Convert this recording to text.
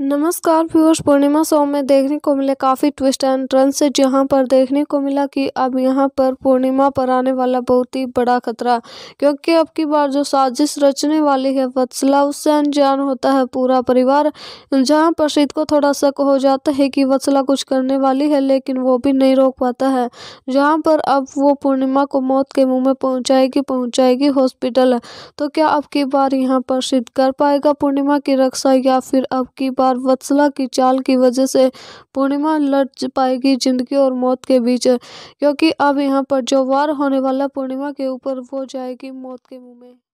नमस्कार व्यूअर्स पूर्णिमा शो में देखने को मिले काफ़ी ट्विस्ट एंड टर्न से जहां पर देखने को मिला कि अब यहां पर पूर्णिमा पर आने वाला बहुत ही बड़ा खतरा क्योंकि अब की बार जो साजिश रचने वाली है वत्सला उससे अनजान होता है पूरा परिवार जहां पर शीत को थोड़ा शक हो जाता है कि वत्सला कुछ करने वाली है लेकिन वो भी नहीं रोक पाता है जहाँ पर अब वो पूर्णिमा को मौत के मुँह में पहुँचाएगी पहुँचाएगी हॉस्पिटल तो क्या अब की बार यहाँ पर शीत कर पाएगा पूर्णिमा की रक्षा या फिर अब की पार वत्सला की चाल की वजह से पूर्णिमा लट पाएगी जिंदगी और मौत के बीच क्योंकि अब यहाँ पर जो वार होने वाला पूर्णिमा के ऊपर वो जाएगी मौत के मुंह में